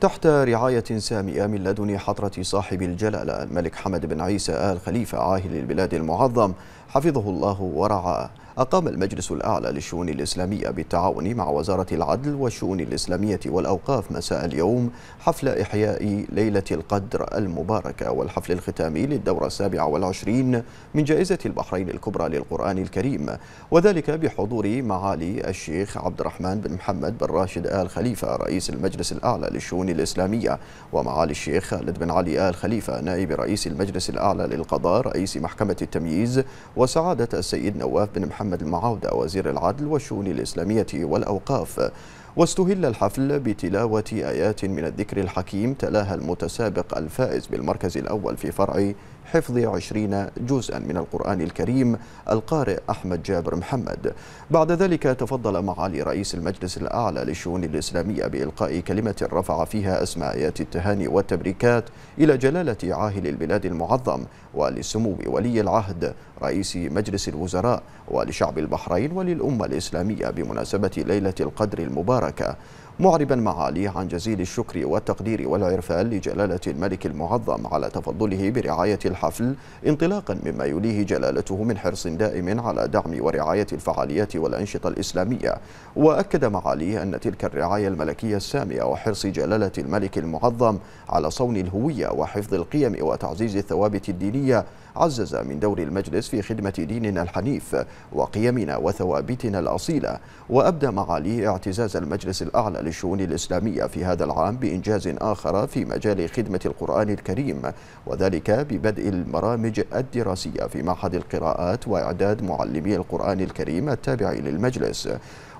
تحت رعاية سامية من لدن حضرة صاحب الجلالة الملك حمد بن عيسى آل خليفة عاهل البلاد المعظم حفظه الله ورعاه أقام المجلس الأعلى للشؤون الإسلامية بالتعاون مع وزارة العدل والشؤون الإسلامية والأوقاف مساء اليوم حفل إحياء ليلة القدر المباركة والحفل الختامي للدورة السابعة والعشرين من جائزة البحرين الكبرى للقرآن الكريم وذلك بحضور معالي الشيخ عبد الرحمن بن محمد بن راشد آل خليفة رئيس المجلس الأعلى للشؤون الإسلامية ومعالي الشيخ خالد بن علي آل خليفة نائب رئيس المجلس الأعلى للقضاء رئيس محكمة التمييز وسعادة السيد نواف بن محمد محمد المعاودة وزير العدل والشؤون الإسلامية والأوقاف واستهل الحفل بتلاوة آيات من الذكر الحكيم تلاها المتسابق الفائز بالمركز الأول في فرع حفظ عشرين جزءا من القرآن الكريم القارئ أحمد جابر محمد بعد ذلك تفضل معالي رئيس المجلس الأعلى للشؤون الإسلامية بإلقاء كلمة رفع فيها أسماء آيات التهاني والتبريكات إلى جلالة عاهل البلاد المعظم ولسمو ولي العهد رئيس مجلس الوزراء ولشعب البحرين وللأمة الإسلامية بمناسبة ليلة القدر المبارك مبارەکە معربا معاليه عن جزيل الشكر والتقدير والعرفان لجلالة الملك المعظم على تفضله برعاية الحفل انطلاقا مما يليه جلالته من حرص دائم على دعم ورعاية الفعاليات والأنشطة الإسلامية وأكد معاليه أن تلك الرعاية الملكية السامية وحرص جلالة الملك المعظم على صون الهوية وحفظ القيم وتعزيز الثوابت الدينية عزز من دور المجلس في خدمة ديننا الحنيف وقيمنا وثوابتنا الأصيلة وأبدى معاليه اعتزاز المجلس الأعلى للشؤون الإسلامية في هذا العام بإنجاز آخر في مجال خدمة القرآن الكريم وذلك ببدء المرامج الدراسية في معهد القراءات وإعداد معلمي القرآن الكريم التابع للمجلس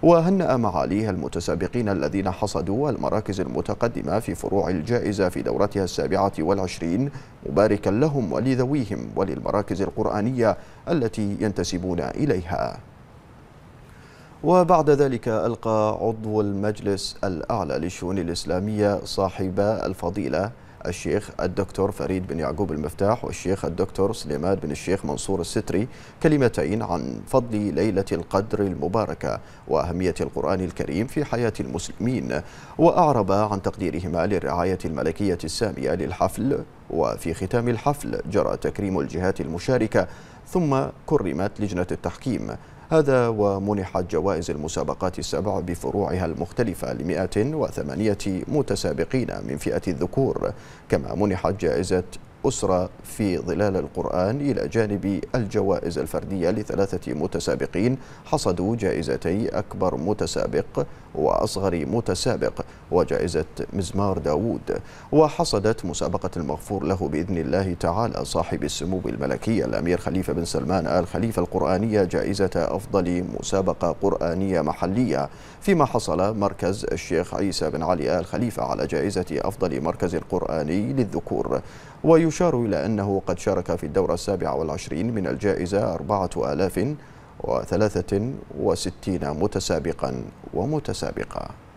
وهنأ معاليه المتسابقين الذين حصدوا المراكز المتقدمة في فروع الجائزة في دورتها السابعة والعشرين مباركا لهم ولذويهم وللمراكز القرآنية التي ينتسبون إليها وبعد ذلك ألقى عضو المجلس الأعلى للشؤون الإسلامية صاحب الفضيلة الشيخ الدكتور فريد بن يعقوب المفتاح والشيخ الدكتور سليمان بن الشيخ منصور الستري كلمتين عن فضل ليلة القدر المباركة وأهمية القرآن الكريم في حياة المسلمين وأعرب عن تقديرهما للرعاية الملكية السامية للحفل وفي ختام الحفل جرى تكريم الجهات المشاركة ثم كرمت لجنة التحكيم هذا ومنحت جوائز المسابقات السبع بفروعها المختلفة ل 108 متسابقين من فئة الذكور كما منحت جائزة أسرة في ظلال القرآن إلى جانب الجوائز الفردية لثلاثة متسابقين حصدوا جائزتي أكبر متسابق وأصغر متسابق وجائزة مزمار داوود وحصدت مسابقة المغفور له بإذن الله تعالى صاحب السمو الملكية الأمير خليفة بن سلمان آل خليفة القرآنية جائزة أفضل مسابقة قرآنية محلية فيما حصل مركز الشيخ عيسى بن علي آل خليفة على جائزة أفضل مركز قرآني للذكور ويشار إلى أنه قد شارك في الدورة السابعة والعشرين من الجائزة أربعة آلاف وثلاثة وستين متسابقا ومتسابقة